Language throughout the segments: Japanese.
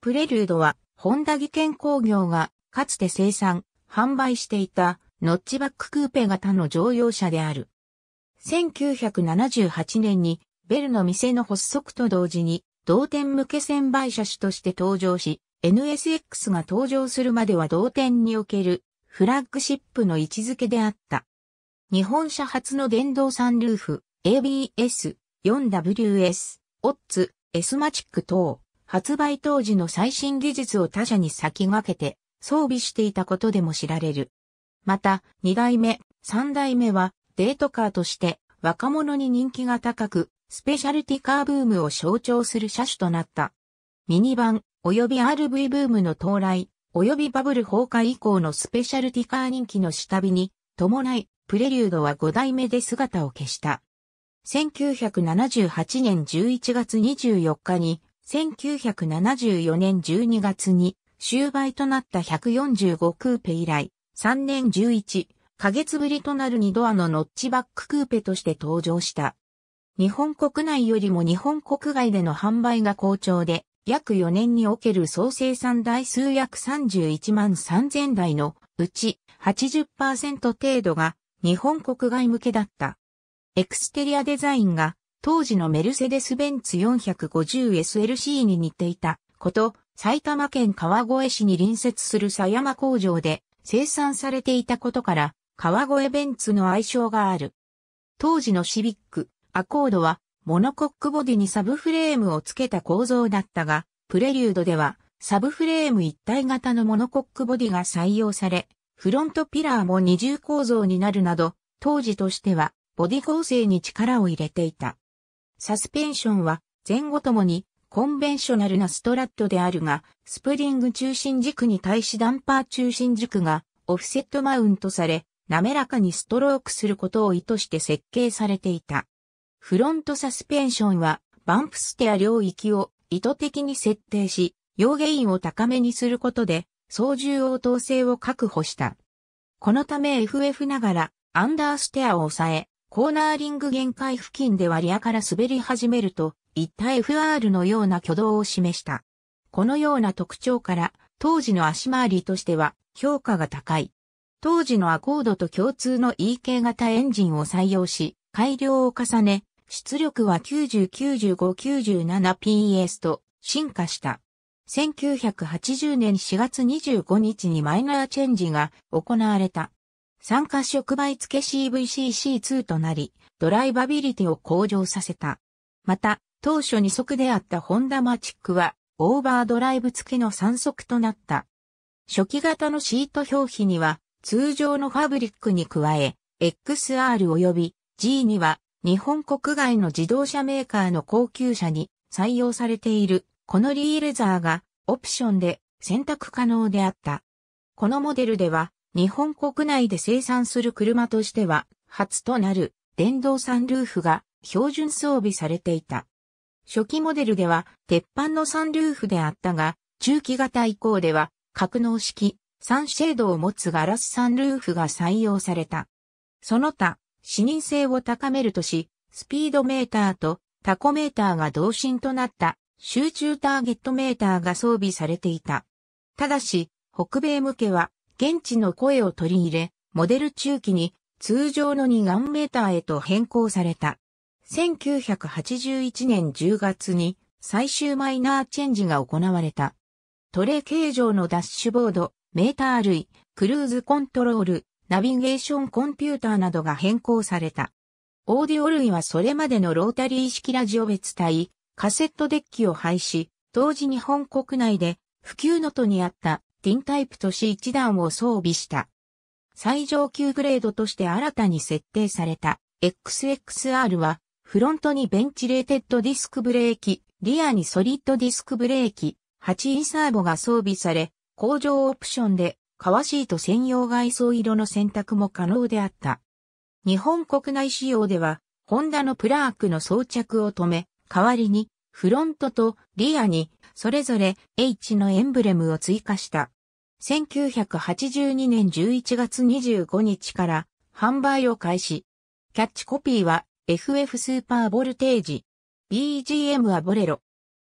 プレリュードは、本田技研工業が、かつて生産、販売していた、ノッチバッククーペ型の乗用車である。1978年に、ベルの店の発足と同時に、同店向け専売車種として登場し、NSX が登場するまでは同店における、フラッグシップの位置づけであった。日本車初の電動サンルーフ、ABS、4WS、オッツ、S マチック等。発売当時の最新技術を他社に先駆けて装備していたことでも知られる。また、二代目、三代目はデートカーとして若者に人気が高く、スペシャルティカーブームを象徴する車種となった。ミニバン、及び RV ブームの到来、及びバブル崩壊以降のスペシャルティカー人気の下火に、伴い、プレリュードは5代目で姿を消した。1978年11月24日に、1974年12月に終売となった145クーペ以来、3年11ヶ月ぶりとなる2ドアのノッチバッククーペとして登場した。日本国内よりも日本国外での販売が好調で、約4年における総生産台数約31万3000台のうち80%程度が日本国外向けだった。エクステリアデザインが当時のメルセデス・ベンツ 450SLC に似ていたこと、埼玉県川越市に隣接する狭山工場で生産されていたことから、川越ベンツの愛称がある。当時のシビック、アコードは、モノコックボディにサブフレームを付けた構造だったが、プレリュードでは、サブフレーム一体型のモノコックボディが採用され、フロントピラーも二重構造になるなど、当時としては、ボディ構成に力を入れていた。サスペンションは前後ともにコンベンショナルなストラットであるが、スプリング中心軸に対しダンパー中心軸がオフセットマウントされ、滑らかにストロークすることを意図して設計されていた。フロントサスペンションはバンプステア領域を意図的に設定し、要ゲインを高めにすることで、操縦応答性を確保した。このため FF ながらアンダーステアを抑え、コーナーリング限界付近ではリアから滑り始めると、一体 FR のような挙動を示した。このような特徴から、当時の足回りとしては評価が高い。当時のアコードと共通の EK 型エンジンを採用し、改良を重ね、出力は 909597PS と進化した。1980年4月25日にマイナーチェンジが行われた。酸化触媒付け CVCC2 となり、ドライバビリティを向上させた。また、当初2足であったホンダマチックは、オーバードライブ付きの3足となった。初期型のシート表皮には、通常のファブリックに加え、XR 及び G には、日本国外の自動車メーカーの高級車に採用されている、このリーレザーがオプションで選択可能であった。このモデルでは、日本国内で生産する車としては、初となる電動サンルーフが標準装備されていた。初期モデルでは鉄板のサンルーフであったが、中期型以降では格納式、サンシェードを持つガラスサンルーフが採用された。その他、視認性を高めるとし、スピードメーターとタコメーターが同心となった集中ターゲットメーターが装備されていた。ただし、北米向けは現地の声を取り入れ、モデル中期に通常の2ガンメーターへと変更された。1981年10月に最終マイナーチェンジが行われた。トレ形状のダッシュボード、メーター類、クルーズコントロール、ナビゲーションコンピューターなどが変更された。オーディオ類はそれまでのロータリー式ラジオ別体、カセットデッキを廃止、当時日本国内で普及のとにあったンタイプ都市1段を装備した。最上級グレードとして新たに設定された XXR は、フロントにベンチレーテッドディスクブレーキ、リアにソリッドディスクブレーキ、8インサーボが装備され、工場オプションで、革シート専用外装色の選択も可能であった。日本国内仕様では、ホンダのプラークの装着を止め、代わりに、フロントとリアに、それぞれ H のエンブレムを追加した。1982年11月25日から販売を開始。キャッチコピーは FF スーパーボルテージ。BGM はボレロ。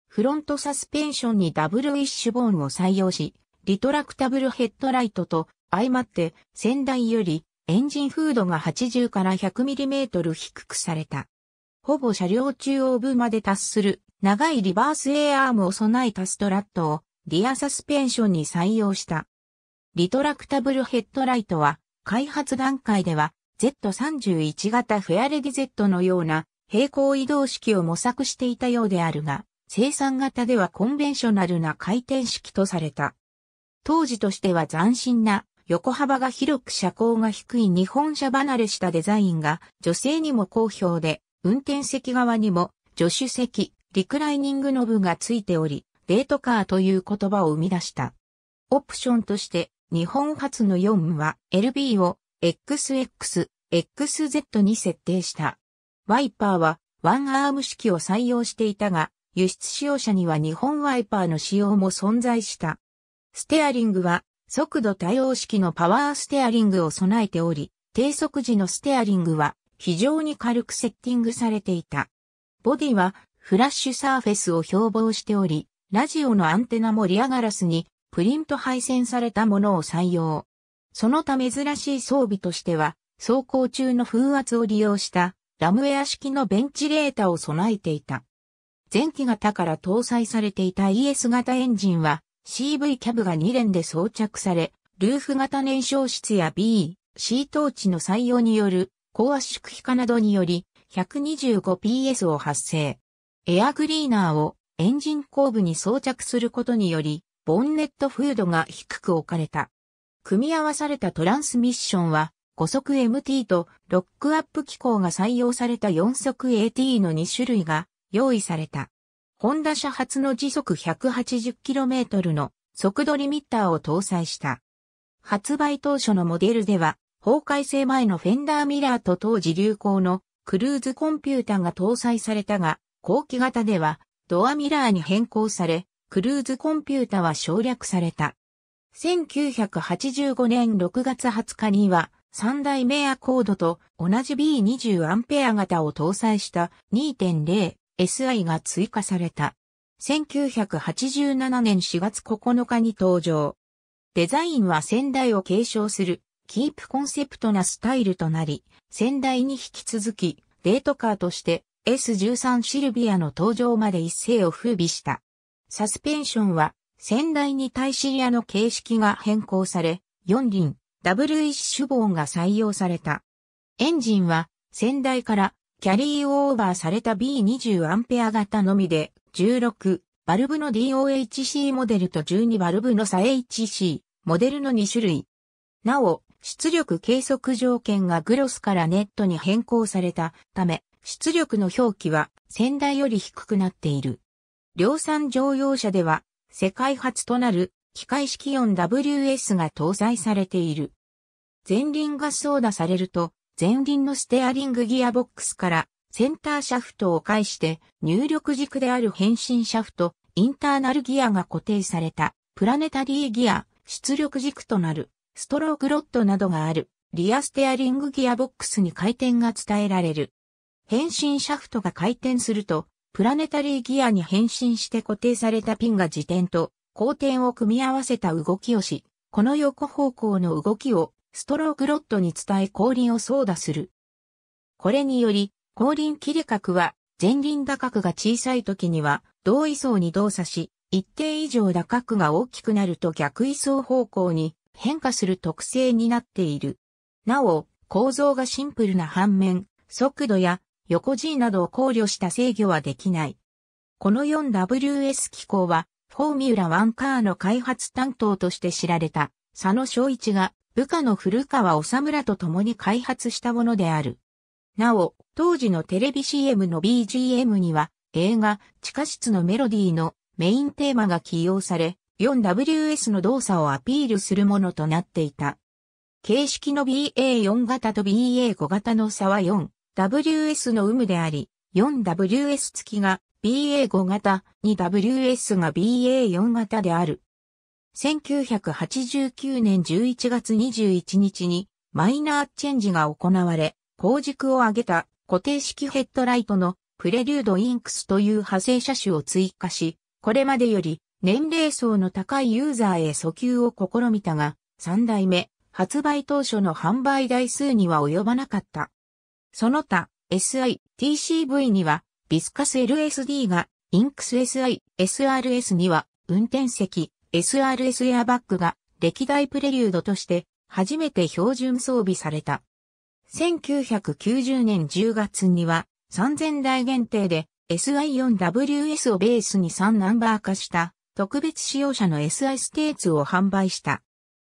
フロントサスペンションにダブルウィッシュボーンを採用し、リトラクタブルヘッドライトと相まって先代よりエンジンフードが80から 100mm 低くされた。ほぼ車両中央部まで達する長いリバースエアームを備えたストラットをリアサスペンションに採用した。リトラクタブルヘッドライトは、開発段階では Z31 型フェアレディ Z のような平行移動式を模索していたようであるが、生産型ではコンベンショナルな回転式とされた。当時としては斬新な横幅が広く車高が低い日本車離れしたデザインが女性にも好評で、運転席側にも助手席、リクライニングノブがついており、レートカーという言葉を生み出した。オプションとして、日本初の4は LB を XX、XZ に設定した。ワイパーはワンアーム式を採用していたが、輸出使用者には日本ワイパーの使用も存在した。ステアリングは速度対応式のパワーステアリングを備えており、低速時のステアリングは非常に軽くセッティングされていた。ボディはフラッシュサーフェスを標榜しており、ラジオのアンテナもリアガラスにプリント配線されたものを採用。その他珍しい装備としては、走行中の風圧を利用したラムウェア式のベンチレータを備えていた。前期型から搭載されていた ES 型エンジンは CV キャブが2連で装着され、ルーフ型燃焼室や B、C トーチの採用による高圧縮比化などにより 125PS を発生。エアグリーナーをエンジン後部に装着することにより、ボンネットフードが低く置かれた。組み合わされたトランスミッションは、5速 MT とロックアップ機構が採用された4速 AT の2種類が用意された。ホンダ車発の時速 180km の速度リミッターを搭載した。発売当初のモデルでは、法改正前のフェンダーミラーと当時流行のクルーズコンピュータが搭載されたが、後期型ではドアミラーに変更され、クルーズコンピュータは省略された。1985年6月20日には、3代目アコードと同じ B20 アンペア型を搭載した 2.0SI が追加された。1987年4月9日に登場。デザインは先代を継承するキープコンセプトなスタイルとなり、先代に引き続きデートカーとして S13 シルビアの登場まで一世を風靡した。サスペンションは、先代に対シリアの形式が変更され、4輪、ダブルイッシュボーンが採用された。エンジンは、先代からキャリーオーバーされた B20 アンペア型のみで、16、バルブの DOHC モデルと12バルブの a HC モデルの2種類。なお、出力計測条件がグロスからネットに変更されたため、出力の表記は先代より低くなっている。量産乗用車では世界初となる機械式4 WS が搭載されている。前輪が操打されると前輪のステアリングギアボックスからセンターシャフトを介して入力軸である変身シャフト、インターナルギアが固定されたプラネタリーギア、出力軸となるストロークロットなどがあるリアステアリングギアボックスに回転が伝えられる。変身シャフトが回転すると、プラネタリーギアに変身して固定されたピンが自転と後転を組み合わせた動きをし、この横方向の動きをストロークロッドに伝え後輪を操打する。これにより、後輪切れ角は前輪打角が小さい時には同位相に動作し、一定以上打角が大きくなると逆位相方向に変化する特性になっている。なお、構造がシンプルな反面、速度や横 G などを考慮した制御はできない。この 4WS 機構は、フォーミュラワンカーの開発担当として知られた、佐野昭一が部下の古川治村と共に開発したものである。なお、当時のテレビ CM の BGM には、映画、地下室のメロディーのメインテーマが起用され、4WS の動作をアピールするものとなっていた。形式の BA4 型と BA5 型の差は4、WS の有無であり、4WS 付きが BA5 型、2WS が BA4 型である。1989年11月21日にマイナーチェンジが行われ、後軸を上げた固定式ヘッドライトのプレリュードインクスという派生車種を追加し、これまでより年齢層の高いユーザーへ訴求を試みたが、3代目発売当初の販売台数には及ばなかった。その他 SI-TCV にはビスカス LSD が、インクス SI-SRS には運転席 SRS エアバッグが歴代プレリュードとして初めて標準装備された。1990年10月には3000台限定で SI4WS をベースに3ナンバー化した特別使用者の SI ステーツを販売した。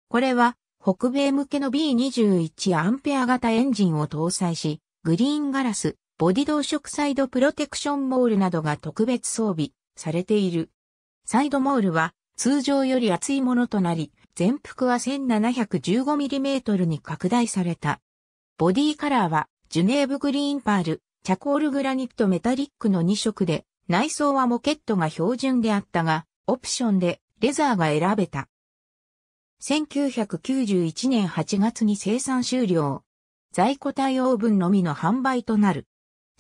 これは北米向けの B21 アンペア型エンジンを搭載し、グリーンガラス、ボディ同色サイドプロテクションモールなどが特別装備されている。サイドモールは通常より厚いものとなり、全幅は 1715mm に拡大された。ボディカラーはジュネーブグリーンパール、チャコールグラニットメタリックの2色で、内装はモケットが標準であったが、オプションでレザーが選べた。1991年8月に生産終了。在庫対応分のみの販売となる。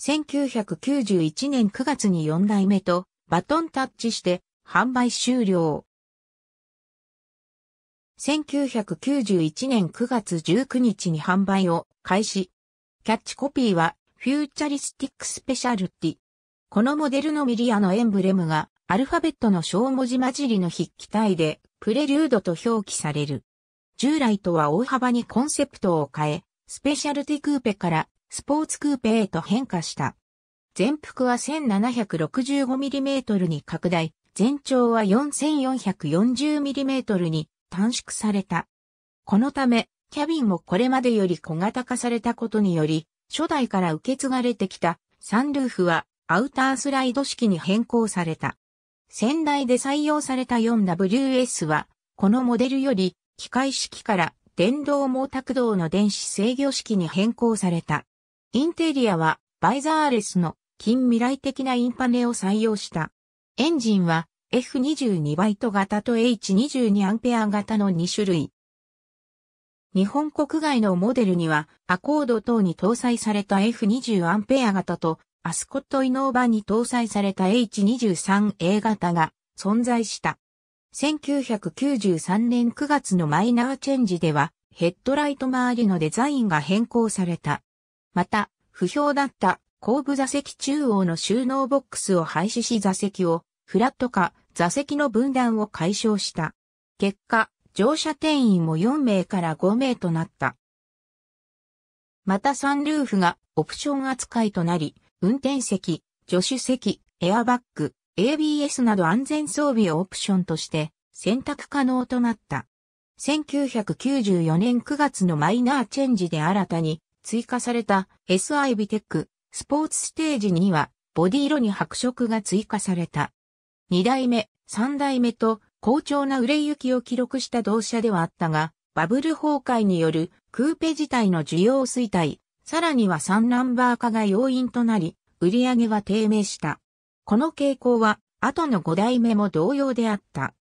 1991年9月に4代目とバトンタッチして販売終了。1991年9月19日に販売を開始。キャッチコピーはフューチャリスティックスペシャルティ。このモデルのミリアのエンブレムがアルファベットの小文字混じりの筆記体でプレリュードと表記される。従来とは大幅にコンセプトを変え、スペシャルティクーペからスポーツクーペへと変化した。全幅は 1765mm に拡大、全長は 4440mm に短縮された。このため、キャビンもこれまでより小型化されたことにより、初代から受け継がれてきたサンルーフはアウタースライド式に変更された。先代で採用された 4WS は、このモデルより機械式から電動毛沢道の電子制御式に変更された。インテリアはバイザーレスの近未来的なインパネを採用した。エンジンは F22 バイト型と H22 アンペア型の2種類。日本国外のモデルには、アコード等に搭載された F20 アンペア型と、アスコットイノーバに搭載された H23A 型が存在した。1993年9月のマイナーチェンジでは、ヘッドライト周りのデザインが変更された。また、不評だった後部座席中央の収納ボックスを廃止し座席をフラット化、座席の分断を解消した。結果、乗車定員も4名から5名となった。またサンルーフがオプション扱いとなり、運転席、助手席、エアバッグ、ABS など安全装備をオプションとして選択可能となった。1994年9月のマイナーチェンジで新たに追加された SI ビテックスポーツステージにはボディ色に白色が追加された。2代目、3代目と好調な売れ行きを記録した同社ではあったが、バブル崩壊によるクーペ自体の需要衰退、さらには3ナンバー化が要因となり、売り上げは低迷した。この傾向は、後の5代目も同様であった。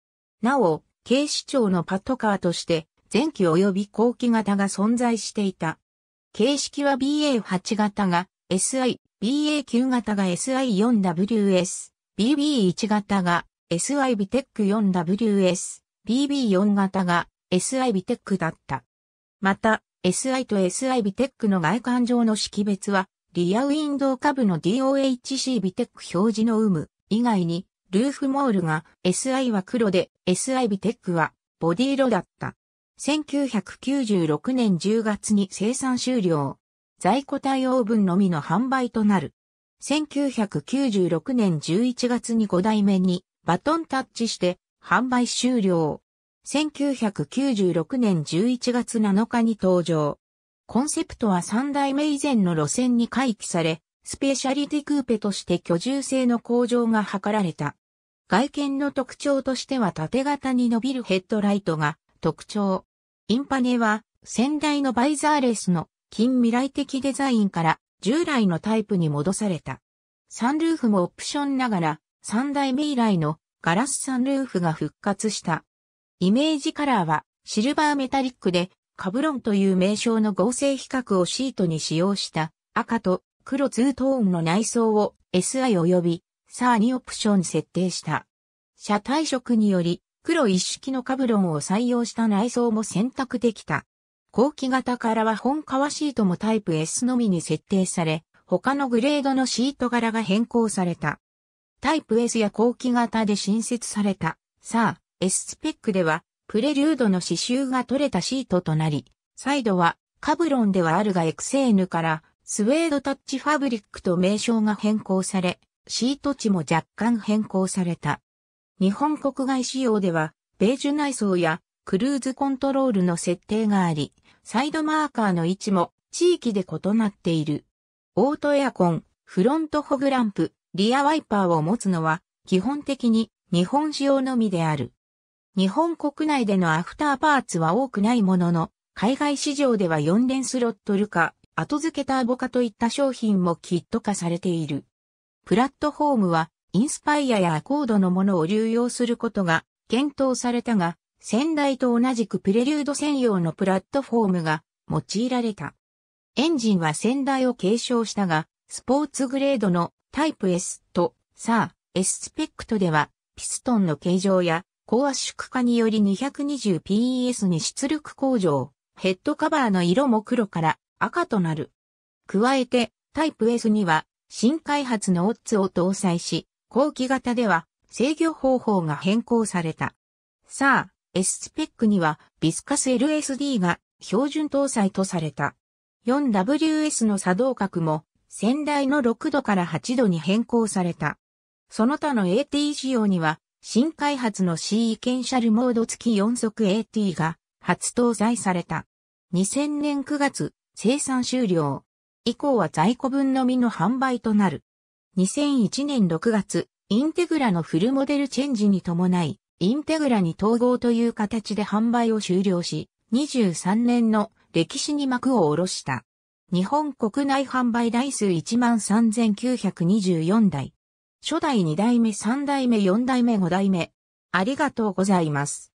なお、警視庁のパットカーとして、前期及び後期型が存在していた。形式は BA8 型が SI、BA9 型が SI4WS、BB1 型が SI b テック 4WS、BB4 型が SI b テックだった。また、SI と SI b テックの外観上の識別はリアウィンドウ株の DOHC ビテック表示の有無以外に、ルーフモールが SI は黒で SI ビテックはボディ色だった。1996年10月に生産終了。在庫対応分のみの販売となる。1996年11月に5代目にバトンタッチして販売終了。1996年11月7日に登場。コンセプトは3代目以前の路線に回帰され、スペシャリティクーペとして居住性の向上が図られた。外見の特徴としては縦型に伸びるヘッドライトが特徴。インパネは先代のバイザーレスの近未来的デザインから従来のタイプに戻された。サンルーフもオプションながら3代目以来のガラスサンルーフが復活した。イメージカラーはシルバーメタリックでカブロンという名称の合成比較をシートに使用した赤と黒ツートーンの内装を SI 及び SAR2 オプション設定した。車体色により黒一式のカブロンを採用した内装も選択できた。後期型からは本革シートもタイプ S のみに設定され、他のグレードのシート柄が変更された。タイプ S や後期型で新設された、さあ、S スペックでは、プレリュードの刺繍が取れたシートとなり、サイドはカブロンではあるがエクセーヌからスウェードタッチファブリックと名称が変更され、シート値も若干変更された。日本国外仕様では、ベージュ内装やクルーズコントロールの設定があり、サイドマーカーの位置も地域で異なっている。オートエアコン、フロントホグランプ、リアワイパーを持つのは基本的に日本仕様のみである。日本国内でのアフターパーツは多くないものの、海外市場では4連スロットルか後付けターボ化といった商品もキット化されている。プラットフォームは、インスパイアやアコードのものを流用することが検討されたが、先代と同じくプレリュード専用のプラットフォームが用いられた。エンジンは先代を継承したが、スポーツグレードのタイプ S とサー S スペクトでは、ピストンの形状や高圧縮化により 220PS に出力向上、ヘッドカバーの色も黒から赤となる。加えて、タイプ S には新開発のオッズを搭載し、後期型では制御方法が変更された。さあ、S スペックにはビスカス LSD が標準搭載とされた。4WS の作動角も先代の6度から8度に変更された。その他の AT 仕様には新開発の C イケンシャルモード付き4速 AT が初搭載された。2000年9月、生産終了。以降は在庫分のみの販売となる。2001年6月、インテグラのフルモデルチェンジに伴い、インテグラに統合という形で販売を終了し、23年の歴史に幕を下ろした。日本国内販売台数13,924台。初代二代目三代目四代目五代目。ありがとうございます。